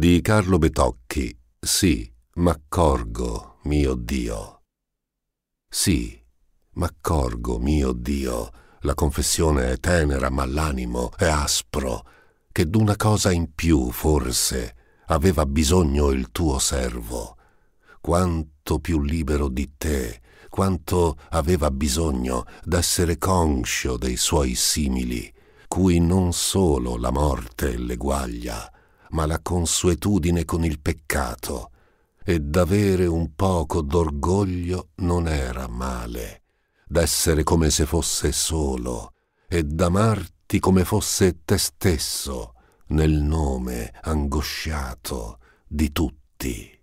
di Carlo Betocchi. Sì, m'accorgo, mio Dio. Sì, m'accorgo, mio Dio, la confessione è tenera, ma l'animo è aspro, che d'una cosa in più, forse, aveva bisogno il tuo servo. Quanto più libero di te, quanto aveva bisogno d'essere conscio dei suoi simili, cui non solo la morte l'eguaglia, ma la consuetudine con il peccato, e d'avere un poco d'orgoglio non era male, d'essere come se fosse solo, e d'amarti come fosse te stesso, nel nome angosciato di tutti.